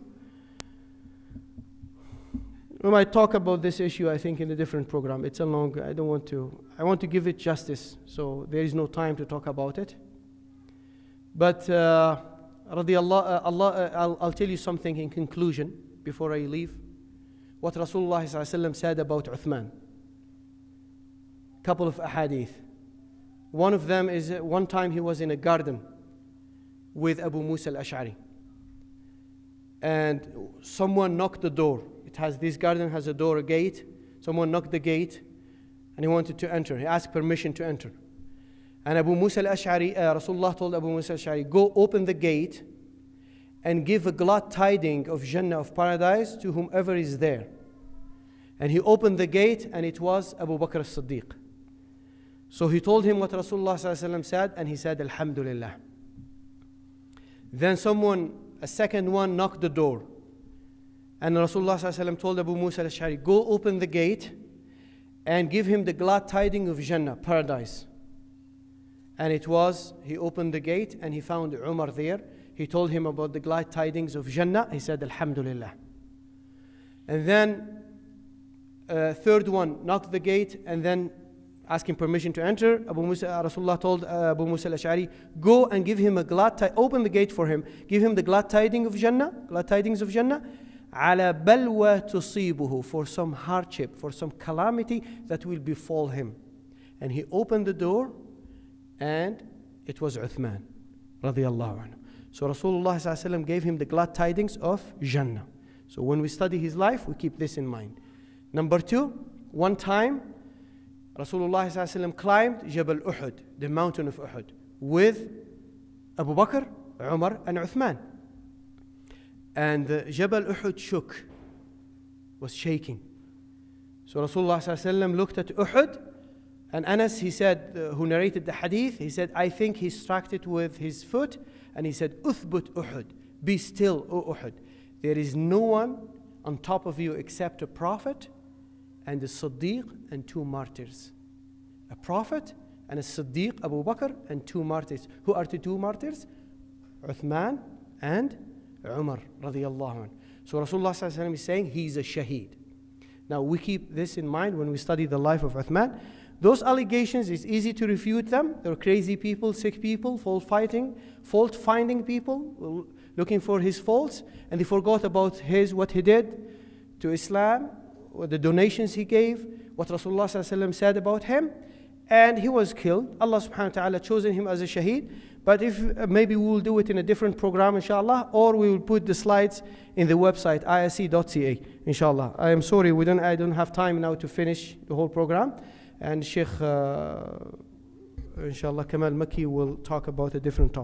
A: we might talk about this issue, I think, in a different program. It's a long, I don't want to, I want to give it justice, so there is no time to talk about it. But uh, uh Allah, Allah, uh, I'll, I'll tell you something in conclusion before I leave. What Rasulullah said about Uthman. Couple of ahadith. One of them is uh, one time he was in a garden with Abu Musa al Ash'ari. And someone knocked the door has this garden has a door, a gate. Someone knocked the gate, and he wanted to enter. He asked permission to enter. And Abu Musa al-Ash'ari, uh, Rasulullah told Abu Musa al-Ash'ari, go open the gate and give a glad tiding of Jannah of paradise to whomever is there. And he opened the gate and it was Abu Bakr as-Siddiq. So he told him what Rasulullah said and he said, Alhamdulillah. Then someone, a second one knocked the door. And Rasulullah told Abu Musa al shari go open the gate and give him the glad tidings of Jannah, paradise. And it was, he opened the gate and he found Umar there. He told him about the glad tidings of Jannah. He said, Alhamdulillah. And then, uh, third one knocked the gate and then asking permission to enter. Abu Musa, uh, Rasulullah told uh, Abu Musa al-Ash'ari, go and give him a glad, open the gate for him, give him the glad tidings of Jannah, glad tidings of Jannah. على بلوى تصيبه for some hardship, for some calamity that will befall him. And he opened the door and it was Uthman الله عنه. So Rasulullah gave him the glad tidings of Jannah. So when we study his life, we keep this in mind. Number two, one time Rasulullah climbed Jabal Uhud, the mountain of Uhud, with Abu Bakr, Umar, and Uthman and the uh, Jabal Uhud shook, was shaking. So Rasulullah looked at Uhud, and Anas, he said, uh, who narrated the hadith, he said, I think he struck it with his foot, and he said, Uthbut Uhud, be still, O Uhud. There is no one on top of you except a prophet and a Siddiq and two martyrs. A prophet and a Siddiq, Abu Bakr, and two martyrs. Who are the two martyrs? Uthman and Umar radiallahu anh. So Rasulullah sallallahu alayhi wa is saying he's a shaheed. Now we keep this in mind when we study the life of Uthman. Those allegations, it's easy to refute them. They're crazy people, sick people, fault fighting, fault finding people, looking for his faults, and they forgot about his what he did to Islam, the donations he gave, what Rasulullah said about him. And he was killed. Allah subhanahu wa ta'ala chosen him as a shaheed. But if uh, maybe we will do it in a different program, inshallah, or we will put the slides in the website ise.ca, inshallah. I am sorry, we don't, I don't have time now to finish the whole program. And Sheikh, uh, inshallah, Kamal Maki will talk about a different topic.